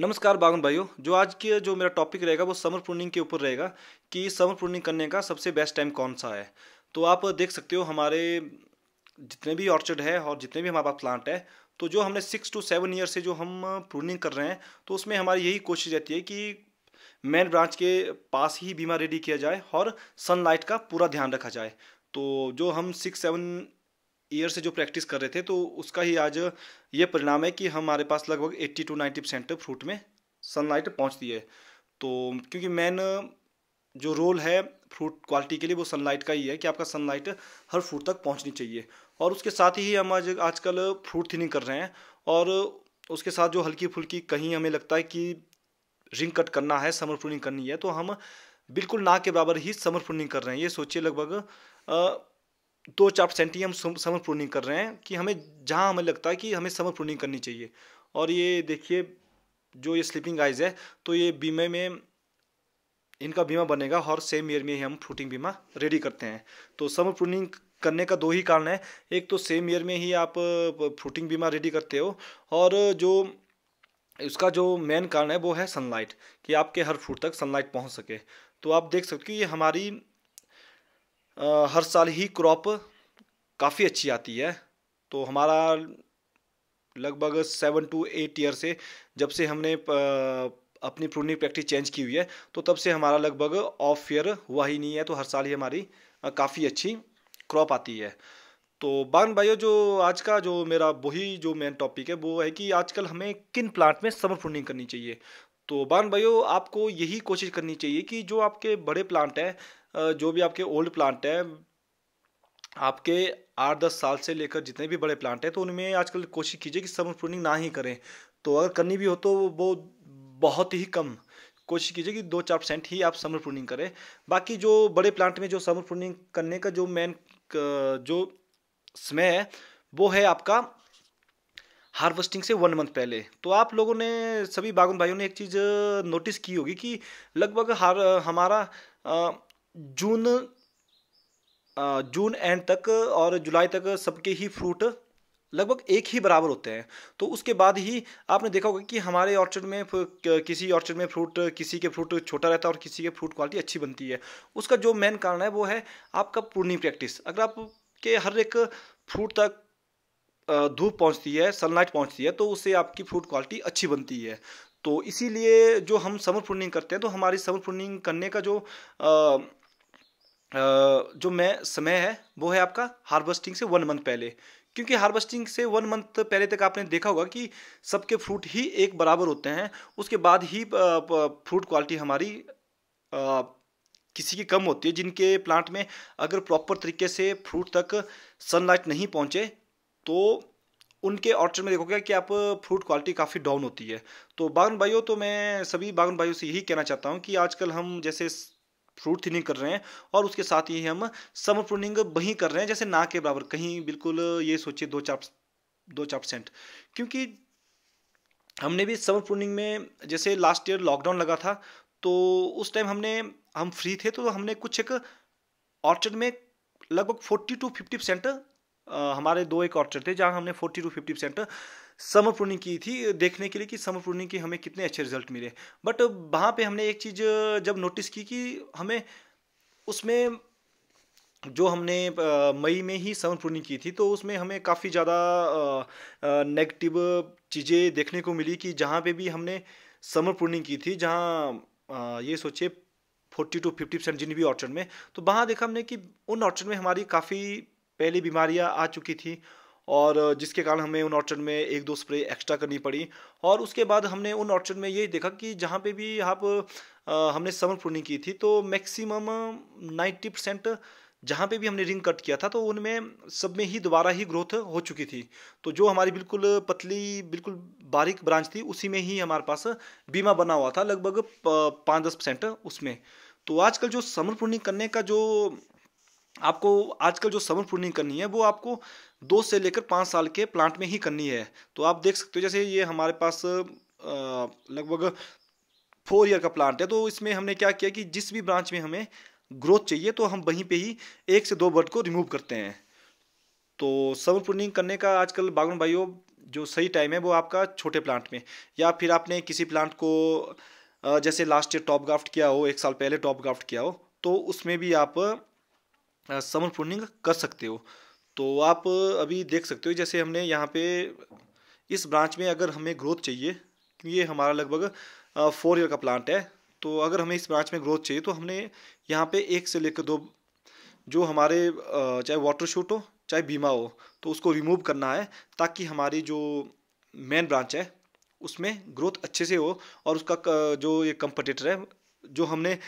नमस्कार बागन भाइयों जो आज के जो मेरा टॉपिक रहेगा वो समर प्रूनिंग के ऊपर रहेगा कि समर प्रूनिंग करने का सबसे बेस्ट टाइम कौन सा है तो आप देख सकते हो हमारे जितने भी ऑर्चर्ड है और जितने भी हमारे पास प्लांट है तो जो हमने सिक्स टू सेवन ईयर से जो हम प्रूनिंग कर रहे हैं तो उसमें हमारी यही कोशिश रहती है कि मेन ब्रांच के पास ही बीमा रेडी किया जाए और सनलाइट का पूरा ध्यान रखा जाए तो जो हम सिक्स सेवन ईयर से जो प्रैक्टिस कर रहे थे तो उसका ही आज ये परिणाम है कि हमारे पास लगभग eighty to ninety percent fruit में सनलाइट पहुँचती है तो क्योंकि मैन जो रोल है फ्रूट क्वालिटी के लिए वो सनलाइट का ही है कि आपका सनलाइट हर फ्रूट तक पहुंचनी चाहिए और उसके साथ ही हम आज आजकल फ्रूट थिनिंग कर रहे हैं और उसके साथ जो हल्की फुल्की कहीं हमें लगता है कि रिंग कट करना है समर प्रूनिंग करनी है तो हम बिल्कुल ना के बराबर ही समर प्रूनिंग कर रहे हैं ये सोचिए लगभग दो चार परसेंट ही हम समर प्रूनिंग कर रहे हैं कि हमें जहाँ हमें लगता है कि हमें समर प्रूनिंग करनी चाहिए और ये देखिए जो ये स्लीपिंग आइज है तो ये बीमे में इनका बीमा बनेगा और सेम ईयर में ही हम फ्रूटिंग बीमा रेडी करते हैं तो समर प्रूनिंग करने का दो ही कारण है एक तो सेम ईयर में ही आप फ्रूटिंग बीमा रेडी करते हो और जो उसका जो मेन कारण है वो है सनलाइट कि आपके हर फ्रूट तक सनलाइट पहुंच सके तो आप देख सकते हो ये हमारी हर साल ही क्रॉप काफ़ी अच्छी आती है तो हमारा लगभग सेवन टू एट ईयर से जब से हमने अपनी प्रूनिंग प्रैक्टिस चेंज की हुई है तो तब से हमारा लगभग ऑफ ईयर हुआ ही नहीं है तो हर साल ही हमारी काफ़ी अच्छी क्रॉप आती है तो बान भाइयों जो आज का जो मेरा वही जो मेन टॉपिक है वो है कि आजकल हमें किन प्लांट में समर प्रूनिंग करनी चाहिए तो बान भाइयों आपको यही कोशिश करनी चाहिए कि जो आपके बड़े प्लांट हैं जो भी आपके ओल्ड प्लांट हैं आपके आठ दस साल से लेकर जितने भी बड़े प्लांट हैं तो उनमें आजकल कोशिश कीजिए कि समर प्रूनिंग ना ही करें तो अगर करनी भी हो तो वो बहुत ही कम कोशिश कीजिए कि दो चार परसेंट ही आप समर प्रूनिंग करें बाकी जो बड़े प्लांट में जो समर प्रूनिंग करने का जो मेन जो समय है वो है आपका हार्वेस्टिंग से वन मंथ पहले तो आप लोगों ने सभी बागुन भाइयों ने एक चीज़ नोटिस की होगी कि लगभग हर हमारा जून जून एंड तक और जुलाई तक सबके ही फ्रूट लगभग एक ही बराबर होते हैं तो उसके बाद ही आपने देखा होगा कि हमारे ऑर्चर्ड में किसी ऑर्चर्ड में फ्रूट किसी के फ्रूट छोटा रहता है और किसी के फ्रूट क्वालिटी अच्छी बनती है उसका जो मेन कारण है वो है आपका पूर्णी प्रैक्टिस अगर आपके हर एक फ्रूट तक धूप पहुंचती है सनलाइट पहुंचती है तो उससे आपकी फ्रूट क्वालिटी अच्छी बनती है तो इसीलिए जो हम समर प्रूनिंग करते हैं तो हमारी समर प्रूनिंग करने का जो आ, जो मैं समय है वो है आपका हार्वेस्टिंग से वन मंथ पहले क्योंकि हार्वेस्टिंग से वन मंथ पहले तक आपने देखा होगा कि सबके फ्रूट ही एक बराबर होते हैं उसके बाद ही फ्रूट क्वालिटी हमारी किसी की कम होती है जिनके प्लांट में अगर प्रॉपर तरीके से फ्रूट तक सनलाइट नहीं पहुँचे तो उनके ऑर्चर्ड में देखोगे कि आप फ्रूट क्वालिटी काफ़ी डाउन होती है तो बागन भाइयों तो मैं सभी बागन भाइयों से यही कहना चाहता हूँ कि आजकल हम जैसे फ्रूट थिनिंग कर रहे हैं और उसके साथ ही हम समर प्रूनिंग वहीं कर रहे हैं जैसे ना के बराबर कहीं बिल्कुल ये सोचिए दो चार दो चार परसेंट क्योंकि हमने भी समर प्रूनिंग में जैसे लास्ट ईयर लॉकडाउन लगा था तो उस टाइम हमने हम फ्री थे तो हमने कुछ एक ऑर्चर्ड में लगभग फोर्टी टू फिफ्टी परसेंट हमारे दो एक ऑर्चर्ड थे जहाँ हमने forty to fifty percent summer pruning की थी देखने के लिए कि समर प्रूनिंग के हमें कितने अच्छे रिजल्ट मिले बट वहाँ पे हमने एक चीज़ जब नोटिस की कि हमें उसमें जो हमने मई में ही समर प्रूनिंग की थी तो उसमें हमें काफ़ी ज़्यादा नेगेटिव चीज़ें देखने को मिली कि जहाँ पे भी हमने समर प्रूनिंग की थी जहाँ ये सोचिए फोर्टी टू फिफ्टी परसेंट जिन भी ऑर्चर्ड में तो वहाँ देखा हमने कि उन ऑर्चर्ड में हमारी काफ़ी पहले बीमारियाँ आ चुकी थी और जिसके कारण हमें उन ऑर्चर्ड में एक दो स्प्रे एक्स्ट्रा करनी पड़ी और उसके बाद हमने उन ऑर्चर्ड में ये देखा कि जहाँ पे भी आप हमने समर प्रूनिंग की थी तो मैक्सिमम नाइन्टी परसेंट जहाँ पे भी हमने रिंग कट किया था तो उनमें सब में ही दोबारा ही ग्रोथ हो चुकी थी तो जो हमारी बिल्कुल पतली बिल्कुल बारीक ब्रांच थी उसी में ही हमारे पास बीमा बना हुआ था लगभग पाँच दस परसेंट उसमें तो आजकल जो समर प्रूनिंग करने का जो आपको आजकल जो समर प्रूनिंग करनी है वो आपको दो से लेकर पाँच साल के प्लांट में ही करनी है तो आप देख सकते हो जैसे ये हमारे पास लगभग फोर ईयर का प्लांट है तो इसमें हमने क्या किया कि जिस भी ब्रांच में हमें ग्रोथ चाहिए तो हम वहीं पे ही एक से दो बर्ड को रिमूव करते हैं तो समर प्रूनिंग करने का आजकल बागवान भाइयों जो सही टाइम है वो आपका छोटे प्लांट में या फिर आपने किसी प्लांट को जैसे लास्ट ईयर टॉप ग्राफ्ट किया हो एक साल पहले टॉप ग्राफ्ट किया हो तो उसमें भी आप समर प्रूनिंग कर सकते हो तो आप अभी देख सकते हो जैसे हमने यहाँ पे इस ब्रांच में अगर हमें ग्रोथ चाहिए ये हमारा लगभग फोर ईयर का प्लांट है तो अगर हमें इस ब्रांच में ग्रोथ चाहिए तो हमने यहाँ पे एक से लेकर दो जो हमारे चाहे वाटर शूट हो चाहे बीमा हो तो उसको रिमूव करना है ताकि हमारी जो मेन ब्रांच है उसमें ग्रोथ अच्छे से हो और उसका जो ये कंपटीटर है जो हमने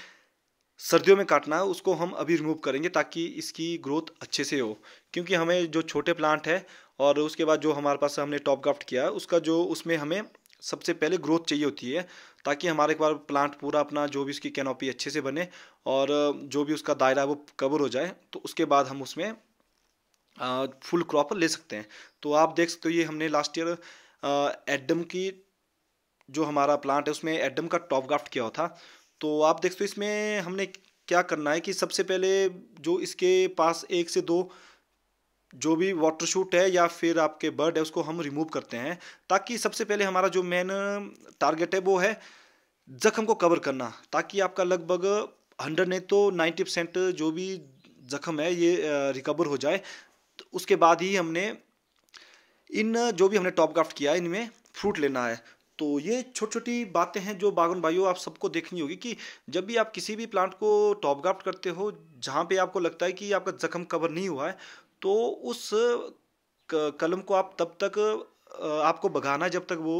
सर्दियों में काटना है उसको हम अभी रिमूव करेंगे ताकि इसकी ग्रोथ अच्छे से हो क्योंकि हमें जो छोटे प्लांट है और उसके बाद जो हमारे पास हमने टॉप ग्राफ्ट किया है उसका जो उसमें हमें सबसे पहले ग्रोथ चाहिए होती है ताकि हमारे एक बार प्लांट पूरा अपना जो भी उसकी कैनोपी अच्छे से बने और जो भी उसका दायरा वो कवर हो जाए तो उसके बाद हम उसमें फुल क्रॉप ले सकते हैं तो आप देख सकते हो ये हमने लास्ट ईयर एडम की जो हमारा प्लांट है उसमें एडम का टॉप ग्राफ्ट किया था तो आप देख सकते हो इसमें हमने क्या करना है कि सबसे पहले जो इसके पास एक से दो जो भी वाटर शूट है या फिर आपके बर्ड है उसको हम रिमूव करते हैं ताकि सबसे पहले हमारा जो मेन टारगेट है वो है जख्म को कवर करना ताकि आपका लगभग हंड्रेड नहीं तो नाइन्टी परसेंट जो भी जख्म है ये रिकवर हो जाए तो उसके बाद ही हमने इन जो भी हमने टॉप ग्राफ्ट किया है इनमें फ्रूट लेना है तो ये छोटी छोटी बातें हैं जो बागन भाइयों आप सबको देखनी होगी कि जब भी आप किसी भी प्लांट को टॉप ग्राफ्ट करते हो जहाँ पे आपको लगता है कि आपका जख्म कवर नहीं हुआ है तो उस कलम को आप तब तक आपको भगाना जब तक वो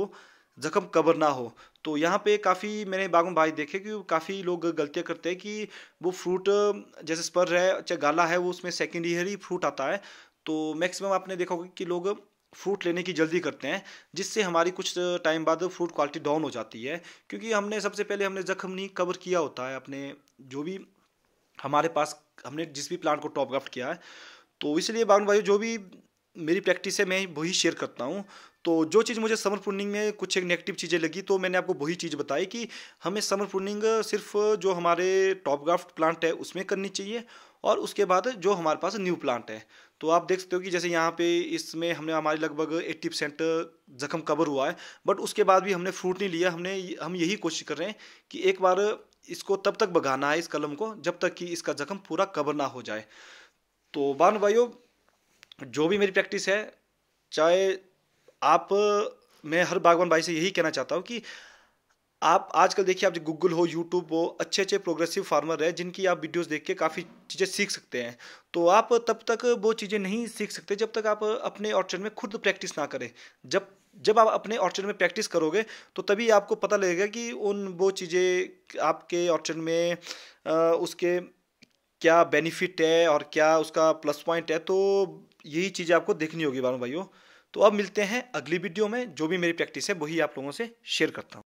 जख्म कवर ना हो तो यहाँ पे काफ़ी मैंने बागम भाई देखे कि काफ़ी लोग गलतियाँ करते हैं कि वो फ्रूट जैसे स्पर है चाहे गाला है वो उसमें सेकेंड ईयर ही फ्रूट आता है तो मैक्सिमम आपने देखा होगा कि लोग फ्रूट लेने की जल्दी करते हैं जिससे हमारी कुछ टाइम बाद फ्रूट क्वालिटी डाउन हो जाती है क्योंकि हमने सबसे पहले हमने ज़ख्म नहीं कवर किया होता है अपने जो भी हमारे पास हमने जिस भी प्लांट को टॉप ग्राफ्ट किया है तो इसलिए बाबन भाई जो भी मेरी प्रैक्टिस है मैं वही शेयर करता हूँ तो जो चीज़ मुझे समर प्रूनिंग में कुछ एक नेगेटिव चीज़ें लगी तो मैंने आपको वही चीज़ बताई कि हमें समर प्रूनिंग सिर्फ जो हमारे टॉप ग्राफ्ट प्लांट है उसमें करनी चाहिए और उसके बाद जो हमारे पास न्यू प्लांट है तो आप देख सकते हो कि जैसे यहाँ पे इसमें हमने हमारे लगभग 80 परसेंट जख्म कवर हुआ है बट उसके बाद भी हमने फ्रूट नहीं लिया हमने हम यही कोशिश कर रहे हैं कि एक बार इसको तब तक भगाना है इस कलम को जब तक कि इसका जख्म पूरा कवर ना हो जाए तो बान भाइयों जो भी मेरी प्रैक्टिस है चाहे आप मैं हर बागवान भाई से यही कहना चाहता हूँ कि आप आजकल देखिए आप गूगल हो यूट्यूब हो अच्छे अच्छे प्रोग्रेसिव फार्मर है जिनकी आप वीडियोस देख के काफ़ी चीज़ें सीख सकते हैं तो आप तब तक वो चीज़ें नहीं सीख सकते जब तक आप अपने ऑर्चर्ड में खुद प्रैक्टिस ना करें जब जब आप अपने ऑर्चर्ड में प्रैक्टिस करोगे तो तभी आपको पता लगेगा कि उन वो चीज़ें आपके ऑर्चर्ड में आ, उसके क्या बेनिफिट है और क्या उसका प्लस पॉइंट है तो यही चीज़ें आपको देखनी होगी बारों भाइयों तो अब मिलते हैं अगली वीडियो में जो भी मेरी प्रैक्टिस है वही आप लोगों से शेयर करता हूँ